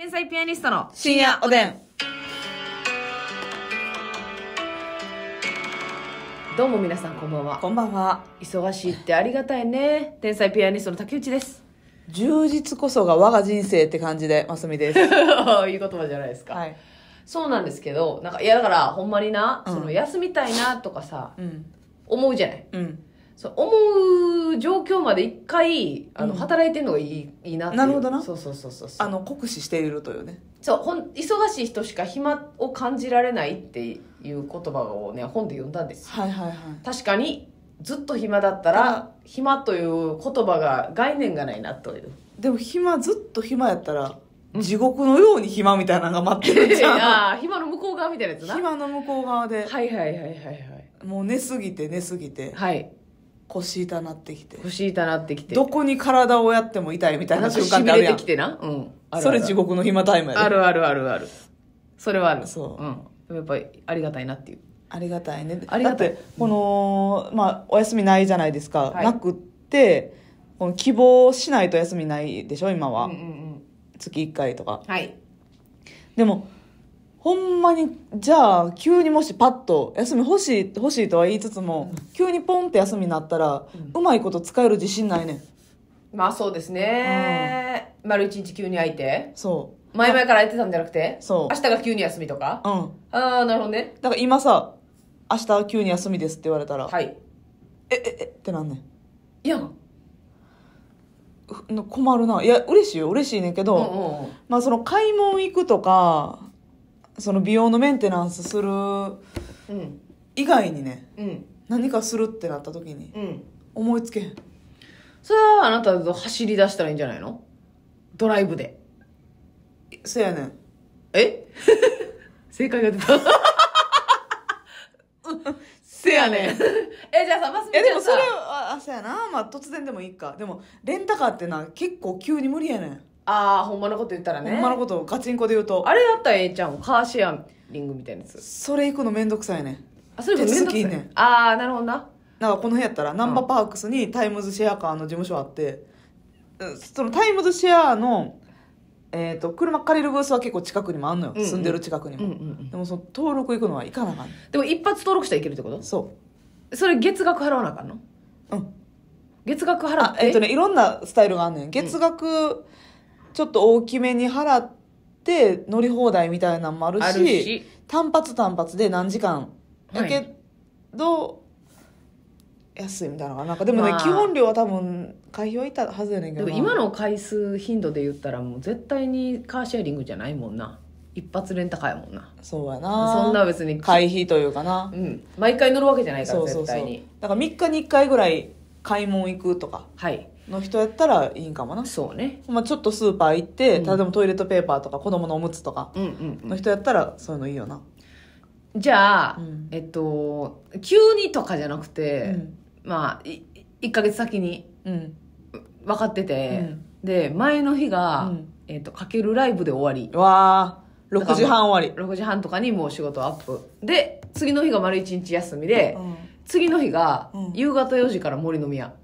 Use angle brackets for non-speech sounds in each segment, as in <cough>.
天才ピアニストの深夜おでん。どうも皆さんこんばんは。こんばんは。忙しいってありがたいね。天才ピアニストの竹内です。充実こそが我が人生って感じで、ますみです。<laughs> いい言葉じゃないですか。はい。そうなんですけど、なんか、いやだから、ほんまにな、その休みたいなとかさ、うん。思うじゃない。うん。そう思う状況まで一回あの、うん働いてるのがいいいいなっていうなるほどなそうそうそうそうあの酷使しているというねそうほん忙しい人しか暇を感じられないっていう言葉をね本で読んだんですよはいはいはい確かにずっと暇だったら暇という言葉が概念がないなというでも暇ずっと暇やったら地獄のように暇みたいなのが待ってるじゃん <laughs> あ暇の向こう側みたいなやつな暇の向こう側ではいはいはいはいはいもう寝すぎて寝すぎてはい腰痛なってきて腰痛なってきてどこに体をやっても痛いみたいな瞬間ってあるやんてきてな、うんあるある、それ地獄の暇タイムやであるあるあるあるそれはあるそう、うん、でもやっぱりありがたいなっていうありがたいねありがたいだってこの、うん、まあお休みないじゃないですか、はい、なくってこの希望しないと休みないでしょ今は、うんうんうん、月1回とかはいでもほんまに、じゃあ、急にもしパッと、休み欲しい、欲しいとは言いつつも、急にポンって休みになったら、うん、まいこと使える自信ないねん。まあそうですね。うん、丸一日急に空いて。そう。前々から空いてたんじゃなくて、そう。明日が急に休みとか。うん。ああ、なるほどね。だから今さ、明日急に休みですって言われたら、はい。え、え、えってなんねん。いやん。困るないや嬉しいよ嬉しいねんけど、うんうんうん、まあその買い物行くとかその美容のメンテナンスする以外にねうん何かするってなった時に思いつけへんそれはあなたと走り出したらいいんじゃないのドライブでせやねんえ <laughs> 正解が出たせやねん <laughs> えじゃあさまずみえでもそれはあせやなまあ突然でもいいかでもレンタカーってな結構急に無理やねんああほんまのこと言ったらねほんまのことをガチンコで言うとあれだったらええちゃんカーシェアリングみたいなやつそれ行くのめんどくさいねあそれもめんどくさい、ね、ああなるほどななんかこの辺やったらナンバーパークスにタイムズシェアカーの事務所あって、うん、そのタイムズシェアの、えーと、車借りるブースは結構近くにもあんのよ、うんうん、住んでる近くにも、うんうんうん、でもその登録行くのは行かなあかん、た。でも一発登録したらいけるってことそうそれ月額払わなあかんのうん月額払ってえっ、ー、とねいろんなスタイルがあんねん月額、うんちょっと大きめに払って乗り放題みたいなのもあるしあるし単発単発で何時間だけど、安いみたいなのなんかでもね、まあ基本料は多分費はいたはずやねんけでども今の回数頻度で言ったらもう絶対にカーシェアリングじゃないもんな一発レンタカーやもんなそうやなそんな別に、会費というかなうん、毎回乗るわけじゃないからそうそうそう対にだから3日に1回ぐらい買い物行くとかはいの人やったらいいんかもな、そうねまあ、ちょっとスーパー行って、うんばトイレットペーパーとか子供のおむつとかうんうんの人やったらそういうのいいよな、うんじゃあ、うんえっと急にとかじゃなくて、まあい1ヶ月先にうん分かってて、で前の日が、うんえっとかけるライブで終わりわあ6時半終わり6時半とかにもう仕事アップで次の日が丸1日休みで、次の日が夕方4時から森の宮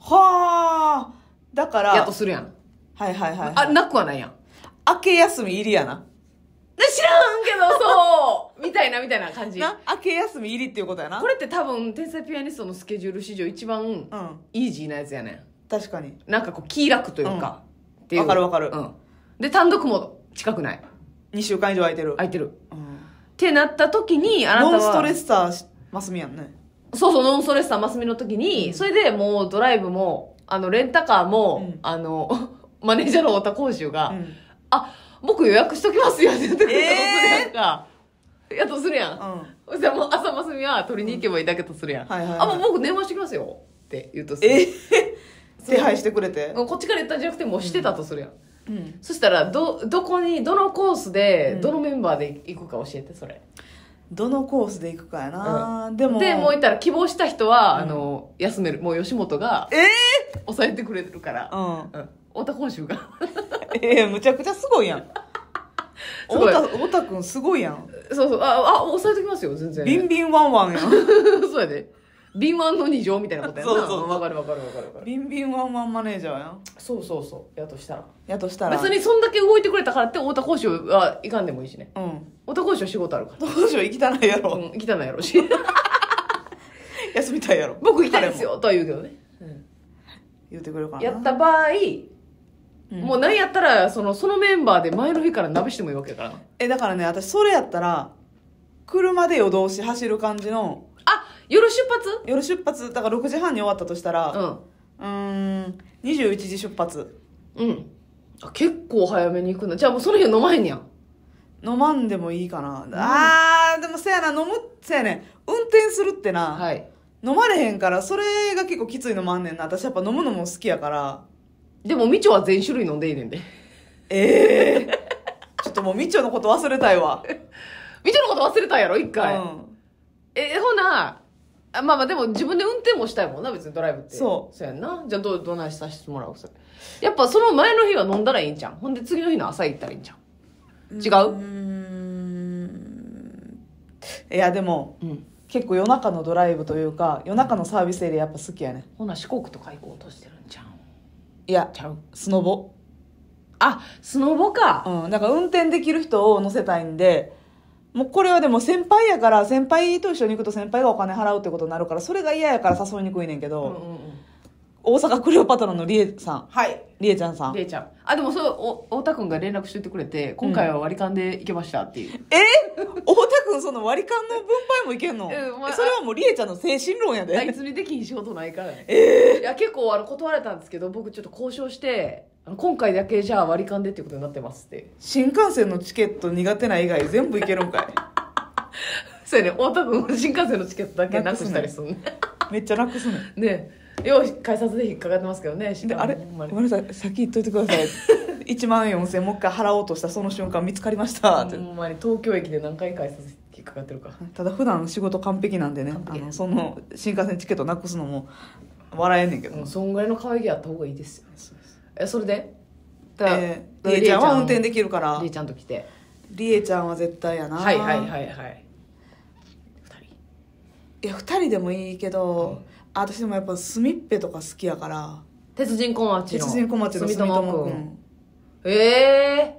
はあだからやとするやん。はいはいはい、はい、あ、なくはないやん。明け休み入りやな。知らんけど、そうみたいな、みたいな感じ。な、明け休み入りっていうことやな。これって多分、天才ピアニストのスケジュール史上一番、うん、イージーなやつやねん。確かに。なんかこう、気楽というか、うん、かるわかる。うん。で、単独も近くない。2週間以上空いてる。空いてる。うん。ってなった時に、あなたは。ノンストレッサー、マスミやんね。そうそう、ノンストレスさん、マスミの時に、うんそれでもうドライブも、あの、レンタカーも、うんあの、<laughs> マネージャーの太田講習が、うんあ、僕予約しときますよって言ってくれたとするやんか。やとするやん。そしたらもう朝マスミは取りに行けばいいだけとするやん。はいはいはいあ、もう僕電話してきますよって言うとする。えそ <laughs> 手配してくれてこっちから言ったんじゃなくてもうしてたとするやん。うんそしたら、ど、どこに、どのコースで、どのメンバーで行くか教えて、それ。どのコースで行くかやな、うん、でもでもう言ったら希望した人は、うん、あの休めるもう吉本がええー、抑えてくれるからうん、うん、太田講州がえ <laughs> えー、むちゃくちゃすごいやん <laughs> 太田太田君すごいやんそうそうああ抑えてきますよ全然、ビンビンワンワンやん <laughs> そうやで敏腕の二乗みたいなことやなそうそうわかるわかるわかるわかるビンビンワンワンマネージャーやんそうそうそうやとしたらやとしたら別にそんだけ動いてくれたからって太田講習はいかんでもいいしねうん男の人は仕事あるからどうしよう行きたないやろうきたないやろうし <laughs> 休みたいやろ僕行きたいですよとは言うけどね、うん言うてくれるかなやった場合、うんもう何やったらそのそのメンバーで前の日から鍋してもいいわけやからえだからね私それやったら車で夜通し走る感じのあ夜出発夜出発だから6時半に終わったとしたらううん21時出発うんあ結構早めに行くの。じゃあもうその日は飲まへんねやん飲まんでもいいかな、あーでもせやな飲むせやねん運転するってな、はい飲まれへんからそれが結構きついのもあんねんな私やっぱ飲むのも好きやからでもみちょは全種類飲んでいいねんでええー、ちょっともうみちょのこと忘れたいわ <laughs> みちょのこと忘れたいやろ一回、うん、えほなあまあまあでも自分で運転もしたいもんな別にドライブってそうそうやんなじゃあどどないさせてもらうそれやっぱその前の日は飲んだらいいんじゃんほんで次の日の朝行ったらいいんじゃん違ううんいやでも、うん、結構夜中のドライブというか夜中のサービスエリアやっぱ好きやねほな四国とか行こうとしてるんじゃんいやちゃうスノボあスノボかうんだから運転できる人を乗せたいんでもうこれはでも先輩やから先輩と一緒に行くと先輩がお金払うってことになるからそれが嫌やから誘いにくいねんけど、うんうんうん大阪クレオパトラのりえさん。はい。りえちゃんさん。えれちゃん。あ、でもそう、お、太田くんが連絡しててくれて、今回は割り勘で行けましたっていう。え太田くんその割り勘の分配もいけんの、えお前それはもうりえちゃんの精神論やで。あいつにできひん仕事ないからね。えいや、結構あの断れたんですけど、僕ちょっと交渉して、あの今回だけじゃあ割り勘でっていうことになってますって。新幹線のチケット苦手な以外全部いけるんかい <laughs> そうやね、太田くん新幹線のチケットだけなくしたりすんね。めっちゃ楽すねん。ねよう改札で引っかかってますけどねであれごめんなさい先言っといてください1 <laughs> 万4000円もう一回払おうとしたその瞬間見つかりましたってほんまに東京駅で何回改札引っかかってるかただ普段仕事完璧なんでねあのその新幹線チケットなくすのも笑えんねんけど、うん、そんぐらいの可愛げあった方がいいですよえそれでえー、りえちゃんは運転できるからりえちゃんと来てりえちゃんは絶対やなはいはいはいはい2人いや2人でもいいけど、うんあ私でもやっぱすみっぺとか好きやから鉄人小町の鉄人小町の住友くんええ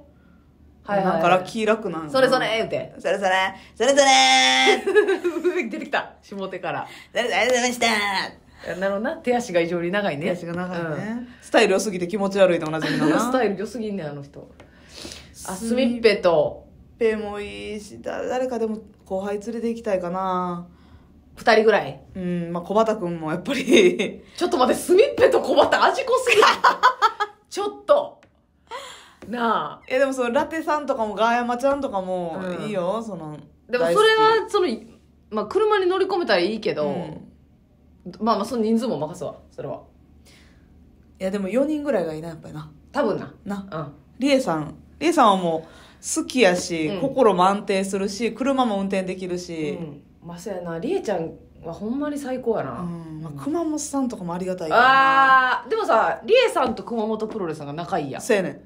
ーはいはい、だから気楽なんそれそれ言うて。それそれそれそれ <laughs> 出てきた下手から。それそれそれしたなるほどな。手足が異常に長いね。手足が長いね。うん、スタイル良すぎて気持ち悪いでおじな。<laughs> スタイル良すぎんね、あの人。あ、すみっぺと。ぺもいいし、誰かでも後輩連れて行きたいかな。二人ぐらい。うん、まあ、小畑くんもやっぱり、ちょっと待って、スミッペと小畑味濃すぎる。<laughs> ちょっと。なえ、でもそのラテさんとかもガーヤマちゃんとかもいいよ、その。でもそれは、その、まあ、車に乗り込めたらいいけど、うんまあまあ、その人数も任すわ、それは。いや、でも4人ぐらいがいいな、やっぱりな。多分な。な。うん。リエさん。リエさんはもう、好きやし、うん心も安定するし、車も運転できるし、うんまあ、そうやなりえちゃんはほんまに最高やな、うんまあ、熊本さんとかもありがたいあでもさりえさんと熊本プロレスさんが仲いいやんそうやねん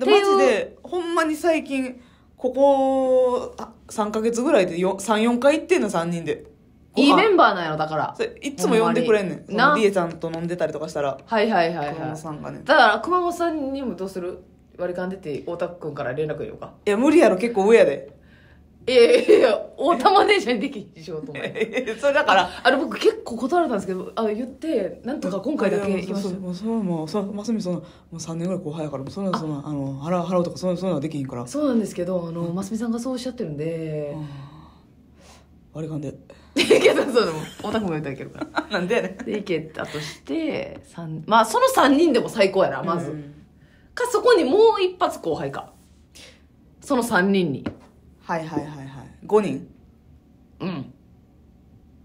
マジでほんまに最近ここ3か月ぐらいで34回行ってんの3人でいいメンバーなんやろだからいつも呼んでくれんねんりえちゃんと飲んでたりとかしたらはいはいはい、はい、熊本さんがねだから熊本さんにもどうする割り勘出て大田君から連絡いようかいや無理やろ結構上やでいやいやいや、ージャーにできひん思って。それだから、あれ僕結構断られたんですけど、あ、言って、なんとか今回だけ行きましそうた。もうそう、もうそまさみそのもう3年ぐらい後輩やからもうそんなそんなあの払う払うとかそんなそんなのはできんからそうなんですけど、あの、ますみさんがそうおっしゃってるんで、割り勘でけた、そうでも、おたくも言ったけどるから。<laughs> なんでねで、いけたとして、三、まあ、その3人でも最高やな、まず。か、そこにもう一発後輩か。その3人に。はいはいはいはい5人うん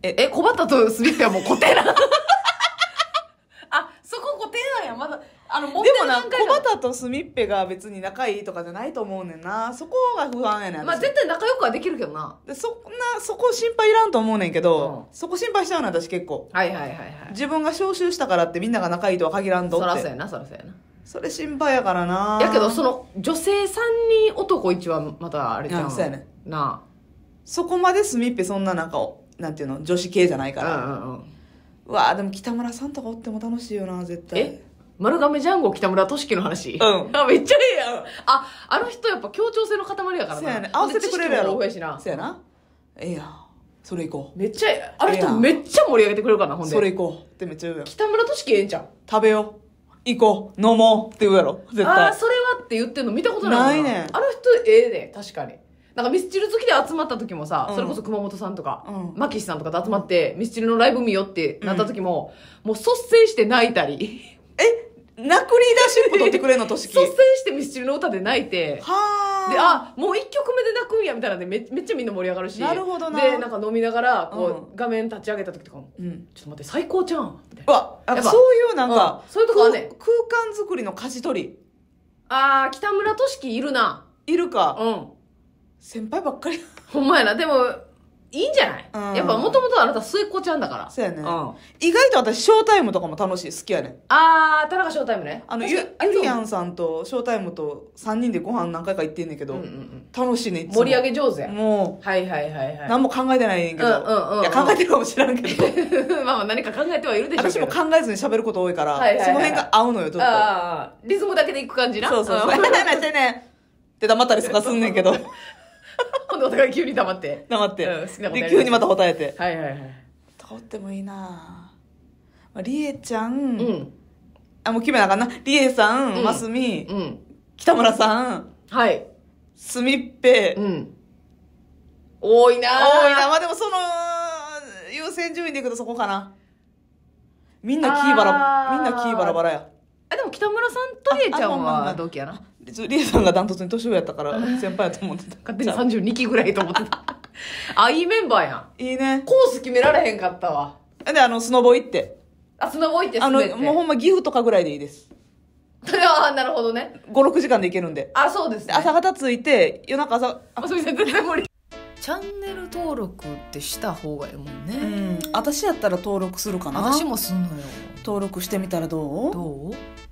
ええ小畑とスミスはもう固定な <laughs> あそこ固定なんやまだあのでもな小畑とスミッペが別に仲いいとかじゃないと思うねんなそこが不安やねん、まあ絶対仲良くはできるけどなでそんなそこ心配いらんと思うねんけど、そこ心配しちゃうな私結構はいはいはいはい自分が招集したからってみんなが仲いいとは限らんとそらそうやなそらそうやなそれ心配やからなやけどその女性3人男1はまたあれじゃん、そうやねなあそこまでスミッペそんななんかなんていうの女子系じゃないから、うんうんうん、うわでも北村さんとかおっても楽しいよな絶対え丸亀ジャンゴ北村俊樹の話、うん、<laughs> あめっちゃええやんああの人やっぱ協調性の塊やからなそうやね合わせてくれるやろそうやなええやそれ行こうめっちゃええあの人めっちゃ盛り上げてくれるからなほんでそれ行こうってめっちゃ言うやん北村俊樹ええんちゃう食べよう行こう飲もうって言うやろ絶ああそれはって言ってんの見たことないないねんあの人ええね確かになんかミスチル好きで集まった時もさ、うんそれこそ熊本さんとか、うんマキシさんとかと集まってミスチルのライブ見よってなった時も、もう率先して泣いたりえ泣くリーダーシップ取ってくれんのとし <laughs> 率先してミスチルの歌で泣いてはあであもう1曲目で泣くんやみたいなでめめっちゃみんな盛り上がるしなるほどなでなんか飲みながらこう、うん画面立ち上げた時とかも「うんちょっと待って最高じゃん」みたいなわっそういうなんか、うんそういうとこはね空空間作りの舵取りあー北村俊樹いるないるか、うん先輩ばっかりほんまやなでもいいんじゃない、うんやっぱもともとあなた末っ子ちゃんだから。そうやね、ん、意外と私ショータイムとかも楽しい好きやねんあー、田中ショータイムね。あのゆゆりやんさんとショータイムと3人でご飯何回か行ってんねんけど、うんうんうん楽しいね盛り上げ上手や。もう。はいはいはいい。何も考えてないねんけど、うんうんうんいや考えてるかもしらんけど <laughs> まあまあ何か考えてはいるでしょ私も考えずに喋ること多いから、はいはいはいその辺が合うのよちょっああ、リズムだけでいく感じな。そうそうそう「ん <laughs> てねって黙ったりとかすんねんけど <laughs> ほんでお互い急に黙って黙って、うん好きなことで急にまた答えてはいはいはいとってもいいなまありえちゃん、うんあもう決めなあかんなりえさん、ますみうん北村さんはいすみっぺ、うん多いな多いなまあでもその優先順位でいくとそこかなみんなキーバラみんなキーバラバラやあでも北村さんとりえちゃんは同期やなリエさんがダントツに年上やったから <laughs> 先輩やと思ってた勝手に32期ぐらいと思ってた <laughs> あいいメンバーやんいいねコース決められへんかったわであのスノボ行ってあスノボ行ってあのもうほんま岐阜とかぐらいでいいです <laughs> ああなるほどね56時間で行けるんであそうです、ね、朝方着いて夜中朝あそうです絶対無理チャンネル登録ってした方がいいもんねうん私やったら登録するかな私もすんのよ登録してみたらどうどう